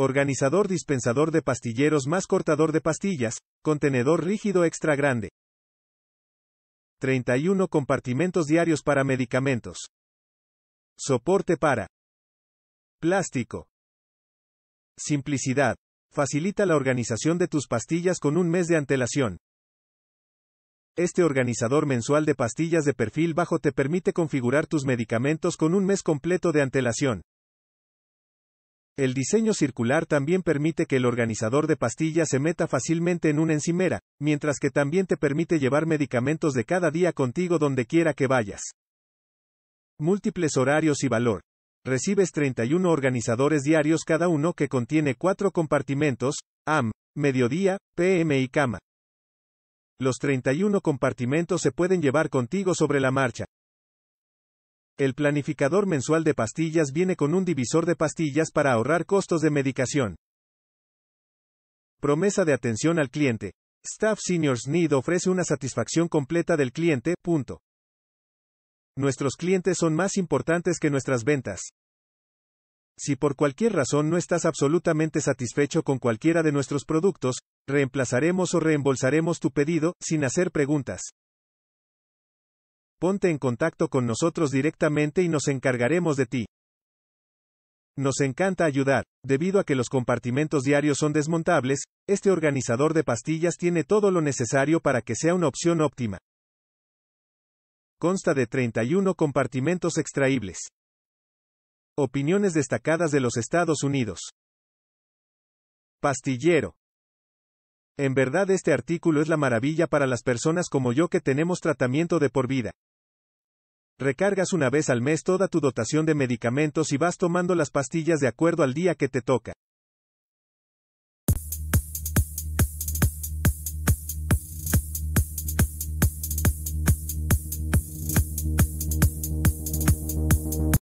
organizador dispensador de pastilleros más cortador de pastillas, contenedor rígido extra grande. 31 compartimentos diarios para medicamentos. Soporte para plástico. Simplicidad. Facilita la organización de tus pastillas con un mes de antelación. Este organizador mensual de pastillas de perfil bajo te permite configurar tus medicamentos con un mes completo de antelación. El diseño circular también permite que el organizador de pastillas se meta fácilmente en una encimera, mientras que también te permite llevar medicamentos de cada día contigo donde quiera que vayas. Múltiples horarios y valor. Recibes 31 organizadores diarios cada uno que contiene cuatro compartimentos, AM, mediodía, PM y cama. Los 31 compartimentos se pueden llevar contigo sobre la marcha, el planificador mensual de pastillas viene con un divisor de pastillas para ahorrar costos de medicación. Promesa de atención al cliente. Staff Seniors Need ofrece una satisfacción completa del cliente. Nuestros clientes son más importantes que nuestras ventas. Si por cualquier razón no estás absolutamente satisfecho con cualquiera de nuestros productos, reemplazaremos o reembolsaremos tu pedido, sin hacer preguntas. Ponte en contacto con nosotros directamente y nos encargaremos de ti. Nos encanta ayudar. Debido a que los compartimentos diarios son desmontables, este organizador de pastillas tiene todo lo necesario para que sea una opción óptima. Consta de 31 compartimentos extraíbles. Opiniones destacadas de los Estados Unidos. Pastillero. En verdad este artículo es la maravilla para las personas como yo que tenemos tratamiento de por vida. Recargas una vez al mes toda tu dotación de medicamentos y vas tomando las pastillas de acuerdo al día que te toca.